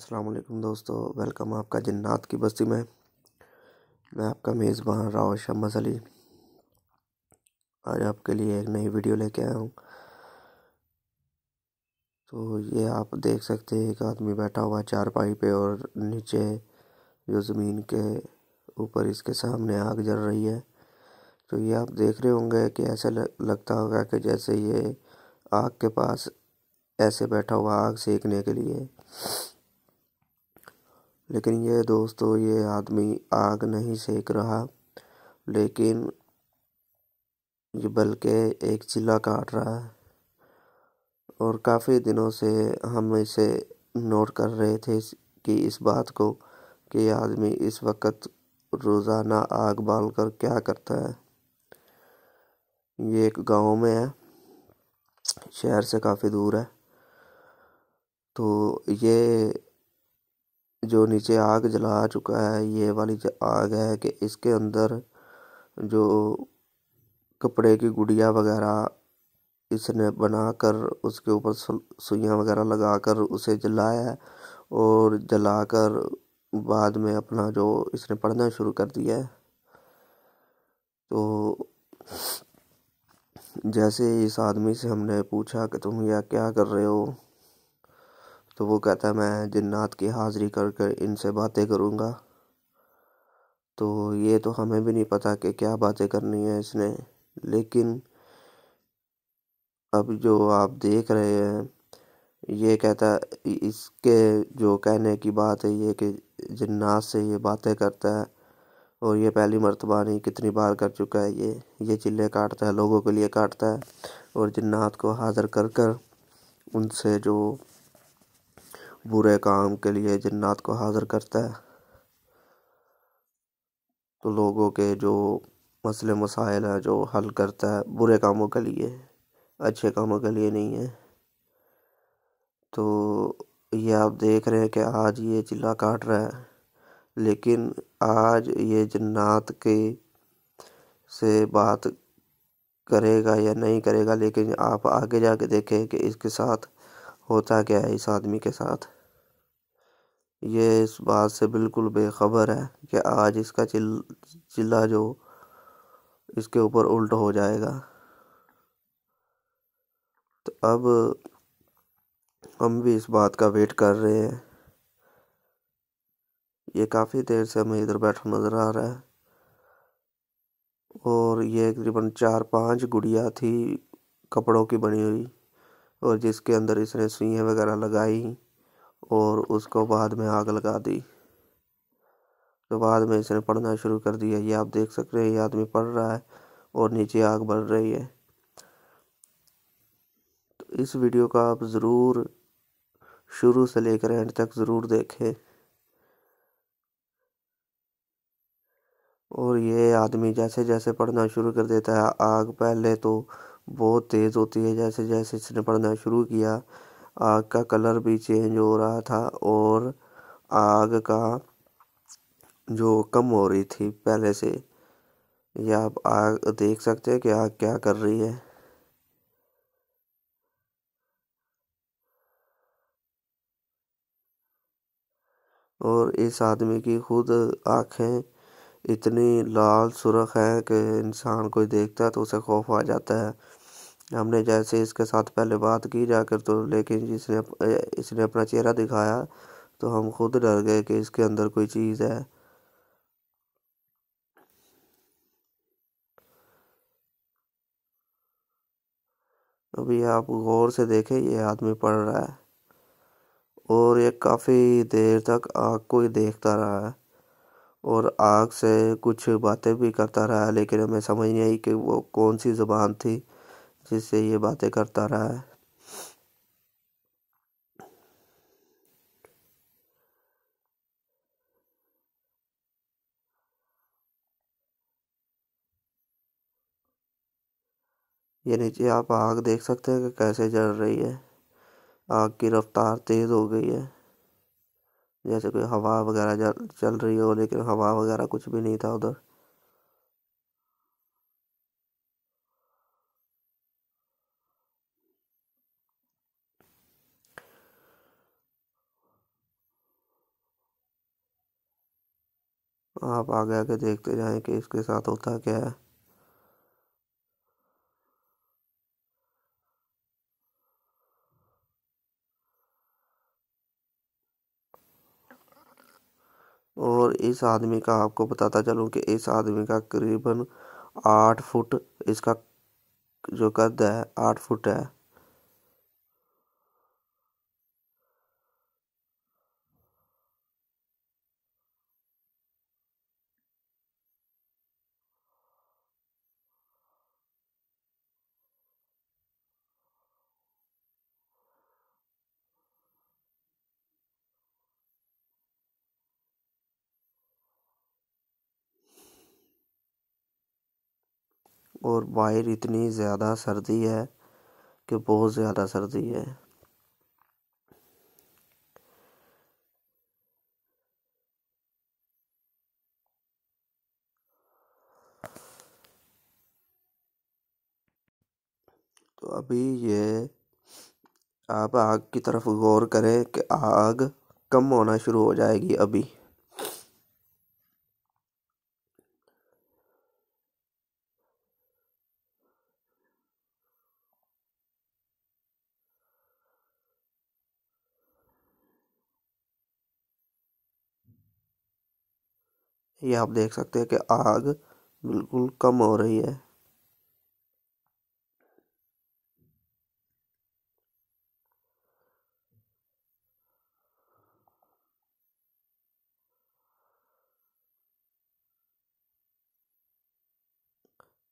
अस्सलाम वालेकुम दोस्तों वेलकम आपका जन्नात की बस्ती में मैं आपका मेज़बान राव शमस अली आज आपके लिए एक नई वीडियो लेके आया हूँ तो ये आप देख सकते हैं एक आदमी बैठा हुआ चार पाई पे और नीचे जो ज़मीन के ऊपर इसके सामने आग जल रही है तो ये आप देख रहे होंगे कि ऐसा लगता होगा कि जैसे ये आग के पास ऐसे बैठा हुआ आग सेकने के लिए लेकिन ये दोस्तों ये आदमी आग नहीं सेक रहा लेकिन ये बल्कि एक चिल्ला काट रहा है और काफ़ी दिनों से हम इसे नोट कर रहे थे कि इस बात को कि आदमी इस वक्त रोज़ाना आग बाल कर क्या करता है ये एक गांव में है शहर से काफ़ी दूर है तो ये जो नीचे आग जला चुका है ये वाली आग है कि इसके अंदर जो कपड़े की गुड़िया वगैरह इसने बनाकर उसके ऊपर सुइयाँ वगैरह लगाकर उसे जलाया है और जलाकर बाद में अपना जो इसने पढ़ना शुरू कर दिया है तो जैसे इस आदमी से हमने पूछा कि तुम यह क्या कर रहे हो तो वो कहता है मैं जन्नात की हाज़िरी कर कर इनसे बातें करूँगा तो ये तो हमें भी नहीं पता कि क्या बातें करनी है इसने लेकिन अब जो आप देख रहे हैं ये कहता इसके जो कहने की बात है ये कि जन्नात से ये बातें करता है और ये पहली मरतबा नहीं कितनी बार कर चुका है ये ये चिल्ले काटता है लोगों के लिए काटता है और जन्नात को हाज़र कर कर उनसे जो बुरे काम के लिए जन्नात को हाज़िर करता है तो लोगों के जो मसले मसाइल हैं जो हल करता है बुरे कामों के लिए अच्छे कामों के लिए नहीं है तो ये आप देख रहे हैं कि आज ये चिल्ला काट रहा है लेकिन आज ये जन्नात के से बात करेगा या नहीं करेगा लेकिन आप आगे जाके देखें कि इसके साथ होता क्या है इस आदमी के साथ ये इस बात से बिल्कुल बेखबर है कि आज इसका चिल चिल्ला जो इसके ऊपर उल्ट हो जाएगा तो अब हम भी इस बात का वेट कर रहे हैं ये काफ़ी देर से हमें इधर बैठा नज़र आ रहा है और ये तकरीबन चार पांच गुड़िया थी कपड़ों की बनी हुई और जिसके अंदर इसने सुइयाँ वगैरह लगाई और उसको बाद में आग लगा दी तो बाद में इसने पढ़ना शुरू कर दिया ये आप देख सक रहे हैं ये आदमी पढ़ रहा है और नीचे आग बढ़ रही है तो इस वीडियो का आप ज़रूर शुरू से लेकर एंड तक ज़रूर देखें और ये आदमी जैसे जैसे पढ़ना शुरू कर देता है आग पहले तो बहुत तेज़ होती है जैसे जैसे इसने पढ़ना शुरू किया आग का कलर भी चेंज हो रहा था और आग का जो कम हो रही थी पहले से यह आप आग देख सकते हैं कि आग क्या कर रही है और इस आदमी की खुद आँखें इतनी लाल सुरख है कि इंसान कोई देखता है तो उसे खौफ आ जाता है हमने जैसे इसके साथ पहले बात की जाकर तो लेकिन जिसने इसने अपना चेहरा दिखाया तो हम खुद डर गए कि इसके अंदर कोई चीज़ है अभी आप गौर से देखें ये आदमी पढ़ रहा है और ये काफ़ी देर तक आग को ही देखता रहा है और आग से कुछ बातें भी करता रहा लेकिन हमें समझ नहीं आई कि वो कौन सी ज़ुबान थी जिससे ये बातें करता रहा है ये नीचे आप आग देख सकते हैं कि कैसे जल रही है आग की रफ्तार तेज़ हो गई है जैसे कोई हवा वगैरह चल रही हो लेकिन हवा वगैरह कुछ भी नहीं था उधर आप आगे आगे देखते जाएं कि इसके साथ होता क्या है और इस आदमी का आपको बताता चलूँ कि इस आदमी का करीबन आठ फुट इसका जो कद है आठ फुट है और बाहर इतनी ज़्यादा सर्दी है कि बहुत ज़्यादा सर्दी है तो अभी ये आप आग की तरफ गौर करें कि आग कम होना शुरू हो जाएगी अभी ये आप देख सकते हैं कि आग बिल्कुल कम हो रही है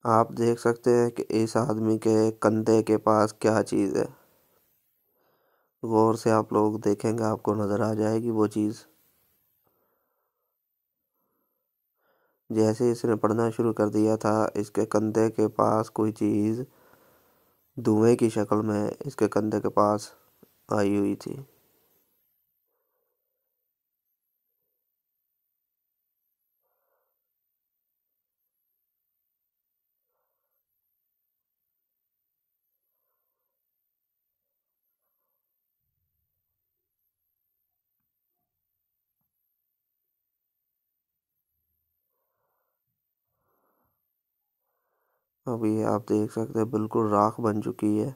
आप देख सकते हैं कि इस आदमी के कंधे के पास क्या चीज़ है गौर से आप लोग देखेंगे आपको नज़र आ जाएगी वो चीज़ जैसे इसने पढ़ना शुरू कर दिया था इसके कंधे के पास कोई चीज़ धुएँ की शक्ल में इसके कंधे के पास आई हुई थी अभी आप देख सकते हैं बिल्कुल राख बन चुकी है।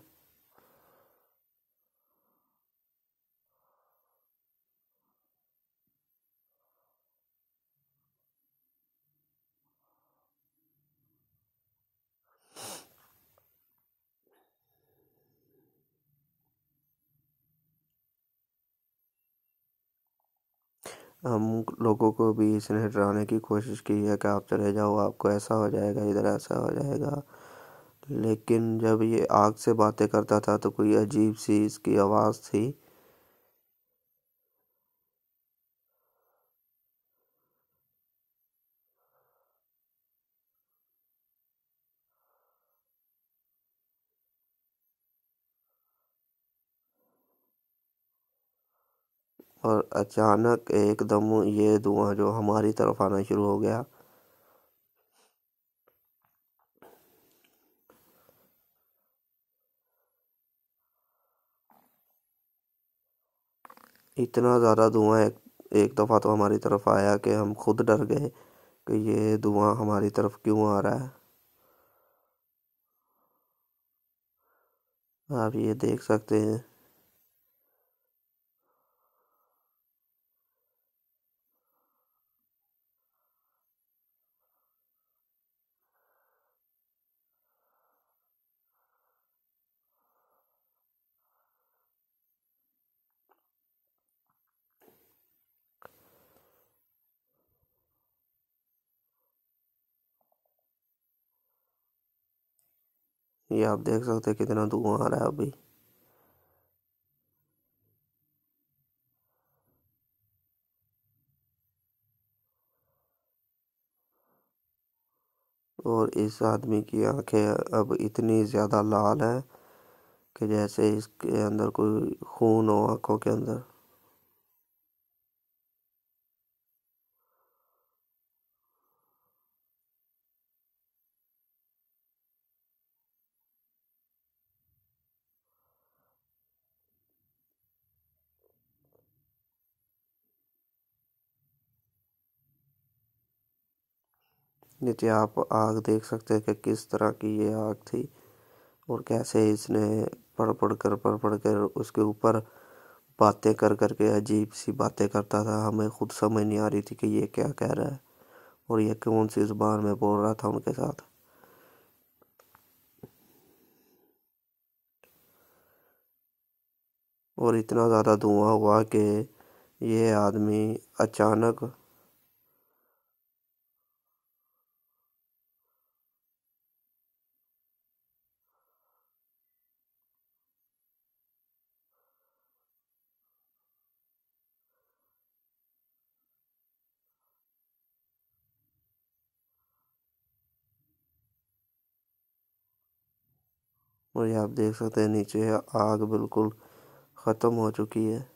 हम लोगों को भी इसने डराने की कोशिश की है कि आप चले जाओ आपको ऐसा हो जाएगा इधर ऐसा हो जाएगा लेकिन जब ये आग से बातें करता था तो कोई अजीब सी इसकी आवाज़ थी और अचानक एकदम ये धुआँ जो हमारी तरफ आना शुरू हो गया इतना ज़्यादा धुआं एक, एक दफ़ा तो हमारी तरफ आया कि हम खुद डर गए कि ये धुआं हमारी तरफ क्यों आ रहा है आप ये देख सकते हैं ये आप देख सकते हैं कितना धुआं आ रहा है अभी और इस आदमी की आंखें अब इतनी ज़्यादा लाल है कि जैसे इसके अंदर कोई खून हो आंखों के अंदर नीचे आप आग देख सकते हैं कि किस तरह की ये आग थी और कैसे इसने पढ़ पढ़ कर पढ़ पढ़ कर उसके ऊपर बातें कर कर के अजीब सी बातें करता था हमें खुद समझ नहीं आ रही थी कि ये क्या कह रहा है और ये कौन सी ज़ुबान में बोल रहा था उनके साथ और इतना ज़्यादा धुआं हुआ कि ये आदमी अचानक और यहाँ आप देख सकते हैं नीचे आग बिल्कुल ख़त्म हो चुकी है।